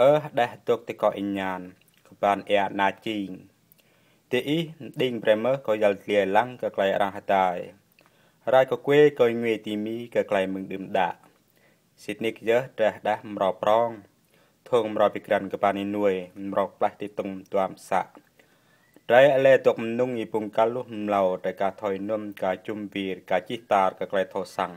អឺដេះទុកទីកអញ្ញានក៏បានអែណាជីងទីអ៊ីឌីងប្រេមើក៏យល់លៀឡាំងក៏ក្លែរងហតាយរាយក៏គួយក៏ងឿទីមីក៏ក្លែមឹងឌឹមដាក់សិតនេះយើដេះដាស់មរប្រងធងមរពីក្រានក៏បាននេះនួយមរផ្លាស់ទីតុងទាំសាក់ត្រៃអលែទុកមនុងយីពុងកាលុះមឡោតែការថយនំការជុំវីរការជីតារក៏ក្លែថោសាំង